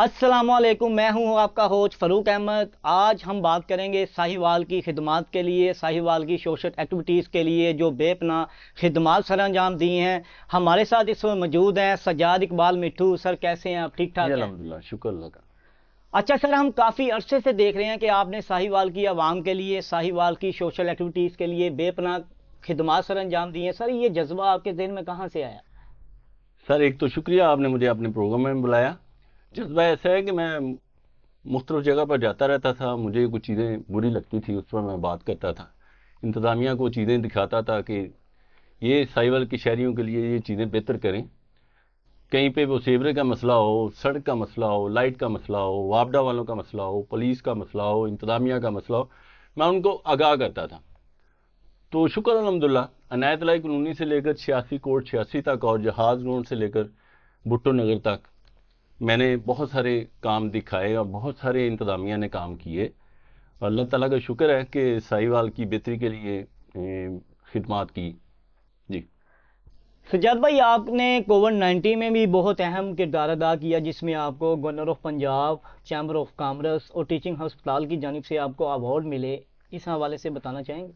असलम मैं हूं आपका होस्ट फ़रूक अहमद आज हम बात करेंगे साहिवाल की खिदमत के लिए साहिवाल की सोशल एक्टिविटीज़ के लिए जो बेपना खिदमत सर अंजाम दी हैं हमारे साथ इस वक्त मौजूद हैं सजाद इकबाल मिठू सर कैसे हैं आप ठीक ठाक अलहमदिल्ला शुक्र अच्छा सर हम काफ़ी अरसे से देख रहे हैं कि आपने साहिवाल की आवाम के लिए साहिवाल की सोशल एक्टिविटीज़ के लिए बेपना खिदमत सर अंजाम दी हैं सर ये जज्बा आपके दिन में कहाँ से आया सर एक तो शुक्रिया आपने मुझे अपने प्रोग्राम में बुलाया जज्बा ऐसा है कि मैं मुख्तु जगह पर जाता रहता था मुझे कुछ चीज़ें बुरी लगती थी उस पर मैं बात करता था इंतज़ामिया को चीज़ें दिखाता था कि ये साइबल के शहरीों के लिए ये चीज़ें बेहतर करें कहीं पे वो सेवरे का मसला हो सड़क का मसला हो लाइट का मसला हो वापडा वालों का मसला हो पुलिस का मसला हो इंतज़ामिया का मसला हो मैं उनको आगाह करता था तो शुक्र अलहमदिल्ला लाई कानूनी से लेकर छियासी कोट छियासी तक और जहाज़ रोड से लेकर भुट्टो नगर तक मैंने बहुत सारे काम दिखाए और बहुत सारे इंतज़ामिया ने काम किए और अल्लाह ताला का शुक्र है कि साहिवाल की बेहतरी के लिए खिदमत की जी सज्जाद भाई आपने कोविड नाइन्टीन में भी बहुत अहम किरदार अदा किया जिसमें आपको governor of Punjab chamber of commerce और टीचिंग हस्पताल की जानब से आपको अवार्ड मिले इस हवाले से बताना चाहेंगे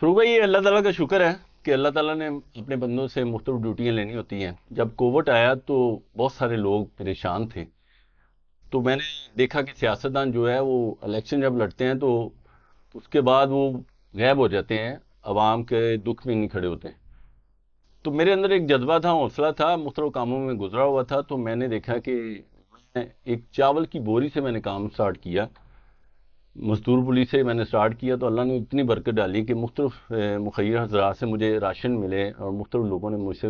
फ्रू भाई अल्लाह ताला का शुक्र है कि अल्लाह ताला ने अपने बंदों से मुख्त ड्यूटियाँ लेनी होती हैं जब कोविड आया तो बहुत सारे लोग परेशान थे तो मैंने देखा कि सियासतदान जो है वो इलेक्शन जब लड़ते हैं तो उसके बाद वो गायब हो जाते हैं आवाम के दुख में नहीं खड़े होते तो मेरे अंदर एक जज्बा था हौसला था मुख्तु कामों में गुजरा हुआ था तो मैंने देखा कि एक चावल की बोरी से मैंने काम स्टार्ट किया मजदूर पुलिस से मैंने स्टार्ट किया तो अल्लाह ने इतनी बरकत डाली कि मुख्तु मुखर हजरात से मुझे राशन मिले और मुख्तु लोगों ने मुझसे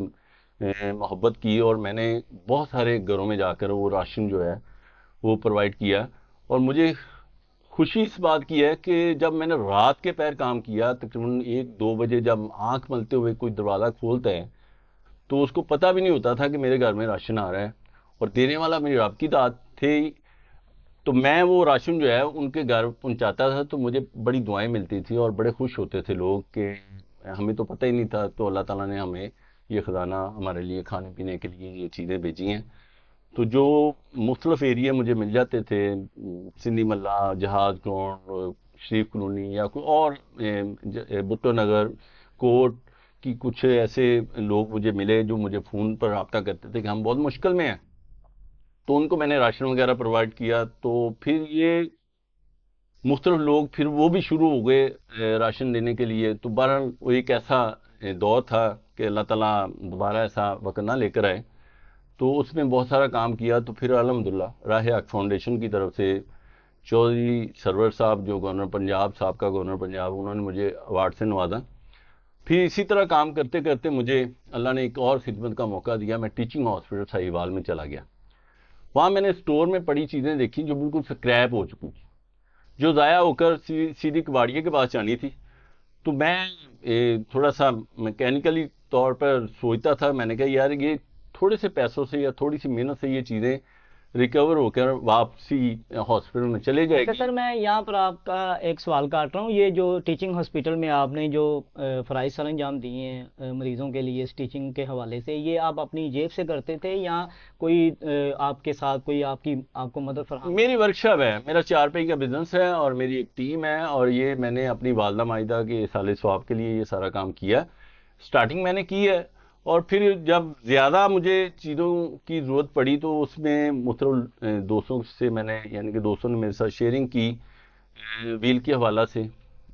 मोहब्बत की और मैंने बहुत सारे घरों में जाकर वो राशन जो है वो प्रोवाइड किया और मुझे खुशी इस बात की है कि जब मैंने रात के पैर काम किया तकरीबन एक दो बजे जब आँख मलते हुए कोई दरवाज़ा खोलते हैं तो उसको पता भी नहीं होता था कि मेरे घर में राशन आ रहा है और देने वाला मेरी रब की दाद थे तो मैं वो राशन जो है उनके घर पहुंचाता था तो मुझे बड़ी दुआएं मिलती थी और बड़े खुश होते थे लोग कि हमें तो पता ही नहीं था तो अल्लाह ताला ने हमें ये ख़जाना हमारे लिए खाने पीने के लिए ये चीज़ें भेजी हैं तो जो मुख्तलफ एरिया मुझे मिल जाते थे सिंधी मल्ला जहाज ग्राउंड शरीफ कॉलोनी या कोई और भुट्टो नगर कोट की कुछ ऐसे लोग मुझे मिले जो मुझे फ़ोन पर रबता करते थे कि हम बहुत मुश्किल में हैं तो उनको मैंने राशन वगैरह प्रोवाइड किया तो फिर ये मुख्तलिफ लोग फिर वो भी शुरू हो गए राशन देने के लिए तो बहरहाल वो एक ऐसा दौर था कि अल्लाह ताला दोबारा ऐसा वक्त ना लेकर आए तो उसमें बहुत सारा काम किया तो फिर अलहमदिल्ला राह हक फाउंडेशन की तरफ से चौधरी सरवर साहब जो गवर्नर पंजाब साहब का गवर्नर पंजाब उन्होंने मुझे अवार्ड से नवाजा फिर इसी तरह काम करते करते मुझे अल्लाह ने एक और खिदमत का मौका दिया मैं टीचिंग हॉस्पिटल साहिवाल में चला गया वहाँ मैंने स्टोर में पड़ी चीज़ें देखी जो बिल्कुल स्क्रैप हो चुकी थी जो ज़ाया होकर सी, सीधी कबाड़िए के पास जानी थी तो मैं ए, थोड़ा सा मैकेनिकली तौर पर सोचता था मैंने कहा यार ये थोड़े से पैसों से या थोड़ी सी मेहनत से ये चीज़ें रिकवर होकर वापसी हॉस्पिटल में चले अच्छा, जाए सर मैं यहाँ पर आपका एक सवाल काट रहा हूँ ये जो टीचिंग हॉस्पिटल में आपने जो फ़राइज सर अंजाम दिए हैं मरीज़ों के लिए इस टीचिंग के हवाले से ये आप अपनी जेब से करते थे या कोई आपके साथ कोई आपकी आपको मदद फरहा मेरी वर्कशॉप है मेरा चार पे का बिजनेस है और मेरी एक टीम है और ये मैंने अपनी वालदा माहिदा के साले स्वाब के लिए ये सारा काम किया स्टार्टिंग मैंने की है और फिर जब ज़्यादा मुझे चीज़ों की ज़रूरत पड़ी तो उसमें मुहतर दोस्तों से मैंने यानी कि दोस्तों ने मेरे साथ शेयरिंग की व्हील के हवाला से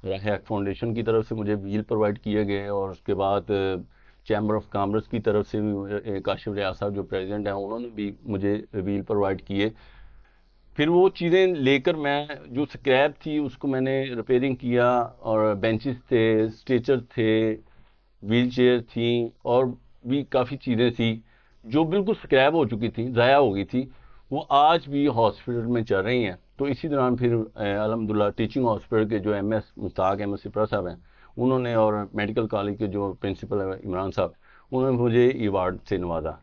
हैक फाउंडेशन की तरफ से मुझे व्हील प्रोवाइड किए गए और उसके बाद चैम्बर ऑफ कामर्स की तरफ से भी काशिफ रियाज साहब जो प्रेजिडेंट हैं उन्होंने भी मुझे व्हील प्रोवाइड किए फिर वो चीज़ें लेकर मैं जो स्क्रैप थी उसको मैंने रिपेयरिंग किया और बेंचेस थे स्ट्रेचर थे व्हील चेयर थी और भी काफ़ी चीज़ें थी जो बिल्कुल स्क्रैप हो चुकी थी ज़ाया हो गई थी वो आज भी हॉस्पिटल में चल रही हैं तो इसी दौरान फिर अलहमदिल्ला टीचिंग हॉस्पिटल के जो M S Mushtaq M S Sipra साहब हैं उन्होंने और मेडिकल कॉलेज के जो प्रिंसिपल है इमरान साहब उन्होंने मुझे अवार्ड से नवाजा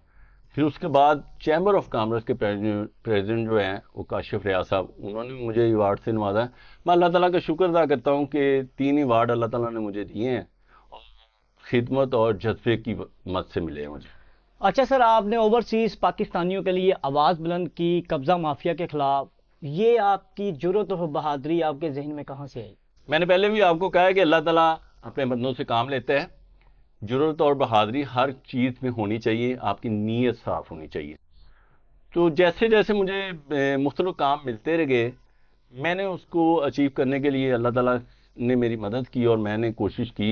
फिर उसके बाद चैम्बर ऑफ कामर्स के प्रेजिडेंट जो हैं वो काशिफ रिया साहब उन्होंने मुझे अवार्ड से नवाजा मैं अल्लाह ताला का शुक्र अदा करता हूँ कि तीन अवार्ड अल्लाह ताला ने मुझे दिए हैं खिदमत और जज्बे की मत से मिले मुझे अच्छा सर आपने ओवरसीज़ पाकिस्तानियों के लिए आवाज़ बुलंद की कब्ज़ा माफिया के ख़िलाफ़ ये आपकी जरूरत और बहादरी आपके जहन में कहाँ से आई मैंने पहले भी आपको कहा है कि अल्लाह ताला अपने बंदों से काम लेते हैं जरूरत और बहादरी हर चीज़ में होनी चाहिए आपकी नीयत साफ़ होनी चाहिए तो जैसे जैसे मुझे मुख्तल काम मिलते रहे मैंने उसको अचीव करने के लिए अल्लाह ताला ने मेरी मदद की और मैंने कोशिश की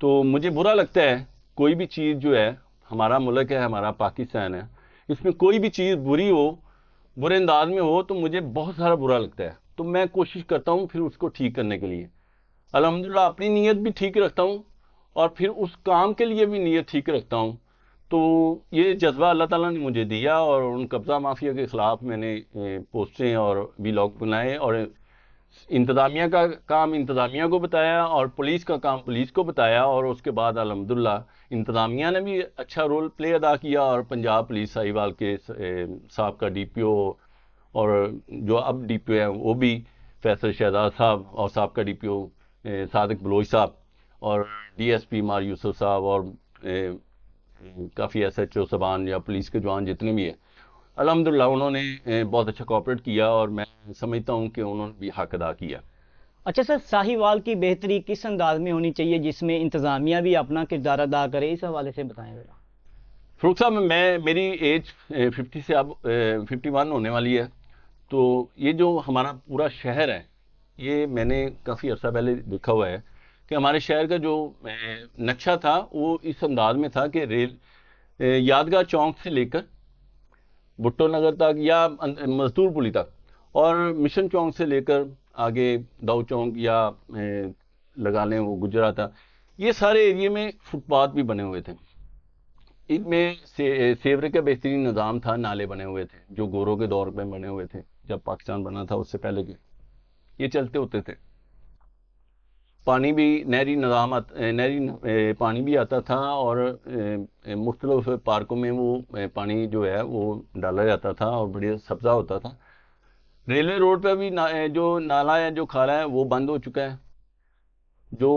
तो मुझे बुरा लगता है कोई भी चीज़ जो है हमारा मुल्क है हमारा पाकिस्तान है इसमें कोई भी चीज़ बुरी हो बुरे अंदाज में हो तो मुझे बहुत सारा बुरा लगता है तो मैं कोशिश करता हूँ फिर उसको ठीक करने के लिए अलहमदिल्ला अपनी नीयत भी ठीक रखता हूँ और फिर उस काम के लिए भी नीयत ठीक रखता हूँ तो ये जज्बा अल्लाह ताला ने मुझे दिया और उन कब्ज़ा माफिया के ख़िलाफ़ मैंने पोस्टें और ब्लॉग बनाए और इंतज़ामिया का काम इंतज़ामिया को बताया और पुलिस का काम पुलिस को बताया और उसके बाद अलहमदिल्ला इंतज़ामिया ने भी अच्छा रोल प्ले अदा किया और पंजाब पुलिस साहिवाल के साहब का डी पी ओ और जो अब डी पी ओ हैं वो भी फैसल शहजाद साहब और साहब का D P O Sadiq Baloch साहब और डी एस पी मार यूसुफ साहब और काफ़ी एस एच ओ सबान या पुलिस के जवान जितने भी हैं अलहमदिल्ला उन्होंने बहुत अच्छा कॉपरेट किया और मैं समझता हूँ कि उन्होंने भी हक अदा किया अच्छा सर साहिवाल की बेहतरी किस अंदाज में होनी चाहिए जिसमें इंतज़ामिया भी अपना किरदार अदा करे इस हवाले से बताएं जरा फरूख साहब मैं मेरी एज फिफ्टी से अब फिफ्टी वन होने वाली है तो ये जो हमारा पूरा शहर है ये मैंने काफ़ी अर्सा पहले देखा हुआ है कि हमारे शहर का जो नक्शा था वो इस अंदाज में था कि रेल यादगार चौंक से लेकर भुट्टो नगर तक या अं-, पुली तक और मिशन चौक से लेकर आगे दाऊ चौक या लगा लें वो गुजरा था ये सारे एरिए में फुटपाथ भी बने हुए थे इनमें से, सेवरे का बेहतरीन निज़ाम था नाले बने हुए थे जो गोरों के दौर में बने हुए थे जब पाकिस्तान बना था उससे पहले के ये चलते होते थे पानी भी नहरी निज़ाम नहरी पानी भी आता था और मुख्तलफ पार्कों में वो पानी जो है वो डाला जाता था और बढ़िया सब्ज़ा होता था रेलवे रोड पर भी ना, जो नाला है जो खाला है वो बंद हो चुका है जो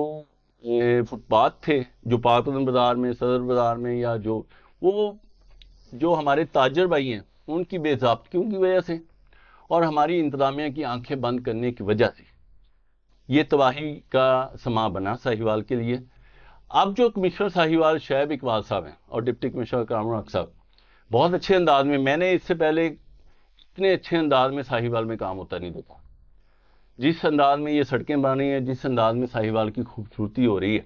फुटपाथ थे जो पाकदम बाज़ार में सदर बाज़ार में या जो वो जो हमारे ताजर भाई हैं उनकी बेजाबतियों की वजह से और हमारी इंतज़ामिया की आंखें बंद करने की वजह से ये तबाही का समा बना साहिवाल के लिए अब जो कमिश्नर साहिवाल शैब इकबाल साहब हैं और डिप्टी कमिश्नर कामरान साहब बहुत अच्छे अंदाज में मैंने इससे पहले इतने अच्छे अंदाज में साहिवाल में काम होता नहीं देखा जिस अंदाज में ये सड़कें बनी हैं जिस अंदाज में साहिवाल की खूबसूरती हो रही है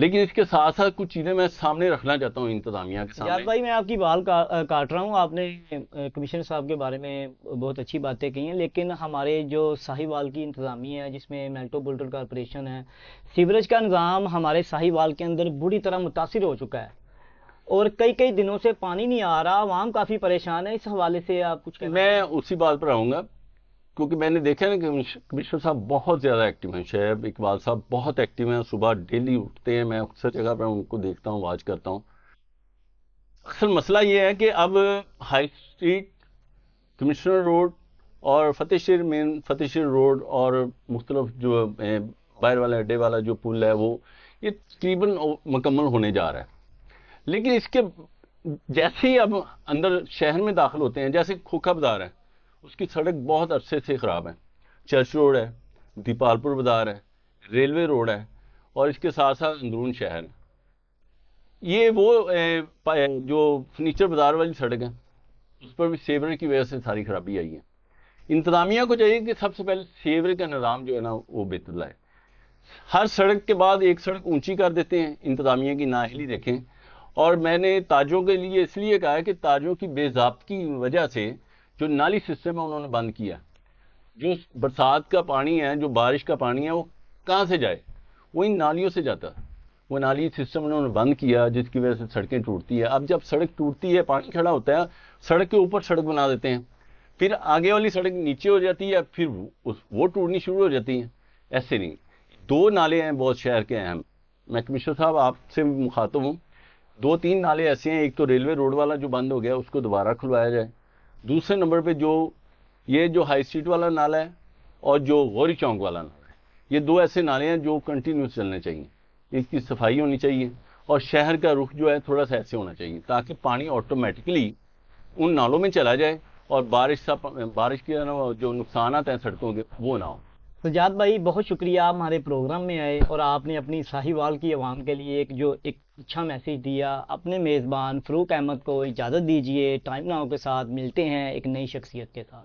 लेकिन इसके साथ साथ कुछ चीज़ें मैं सामने रखना चाहता हूँ इंतजामिया के सामने यार भाई मैं आपकी बाल का, काट रहा हूँ आपने कमिश्नर साहब के बारे में बहुत अच्छी बातें कही हैं लेकिन हमारे जो साहिवाल की इंतजामिया है जिसमें मेल्टो बुल्टन कॉरपोरेशन है सीवरेज का निज़ाम हमारे साहिवाल के अंदर बुरी तरह मुतासर हो चुका है और कई कई दिनों से पानी नहीं आ रहा आवाम काफ़ी परेशान है इस हवाले से आप कुछ मैं उसी बात पर आऊँगा क्योंकि मैंने देखा ना कि कमिश्नर साहब बहुत ज़्यादा एक्टिव हैं शेब इकबाल साहब बहुत एक्टिव हैं सुबह डेली उठते हैं मैं अक्सर जगह पर उनको देखता हूँ वाच करता हूँ अक्सर मसला ये है कि अब हाई स्ट्रीट कमिश्नर रोड और फतेह शेर मेन फतेह शेर रोड और मुख्तलफ जो बाहर वाला अड्डे वाला जो पुल है वो ये तकरीबन मुकम्मल होने जा रहा है लेकिन इसके जैसे ही अब अंदर शहर में दाखिल होते हैं जैसे खोखा बाजार है उसकी सड़क बहुत अरसे से ख़राब है चर्च रोड है दीपालपुर बाजार है रेलवे रोड है और इसके साथ साथ अंदरून शहर है ये वो जो फर्नीचर बाजार वाली सड़क है उस पर भी सेवर की वजह से सारी खराबी आई है इंतज़ामिया को चाहिए कि सबसे पहले सेवरे का निज़ाम जो है ना वो बेहतर लाए हर सड़क के बाद एक सड़क ऊंची कर देते हैं इंतज़ामिया की नाहली देखें और मैंने ताजों के लिए इसलिए कहा है कि ताजों की बेजाबकी वजह से जो नाली सिस्टम है उन्होंने बंद किया जो बरसात का पानी है जो बारिश का पानी है वो कहाँ से जाए वो इन नालियों से जाता वो नाली सिस्टम उन्होंने बंद किया जिसकी वजह से सड़कें टूटती है अब जब सड़क टूटती है पानी खड़ा होता है सड़क के ऊपर सड़क बना देते हैं फिर आगे वाली सड़क नीचे हो जाती है फिर उस वो टूटनी शुरू हो जाती है ऐसे नहीं दो नाले हैं बहुत शहर के अहम मैं कमिश्नर साहब आपसे मुखातब हूँ दो तीन नाले ऐसे हैं एक तो रेलवे रोड वाला जो बंद हो गया उसको दोबारा खुलवाया जाए दूसरे नंबर पे जो ये जो हाई स्ट्रीट वाला नाला है और जो गौरी चौंक वाला नाला है ये दो ऐसे नाले हैं जो कंटिन्यूस चलने चाहिए इसकी सफाई होनी चाहिए और शहर का रुख जो है थोड़ा सा ऐसे होना चाहिए ताकि पानी ऑटोमेटिकली उन नालों में चला जाए और बारिश सा बारिश के जो नुकसान हैं सड़कों के वो ना हो सजाद तो भाई बहुत शुक्रिया आप हमारे प्रोग्राम में आए और आपने अपनी साहिवाल की आवाम के लिए एक जो एक अच्छा मैसेज दिया अपने मेज़बान फ़रूक अहमद को इजाज़त दीजिए टाइम नाव के साथ मिलते हैं एक नई शख्सियत के साथ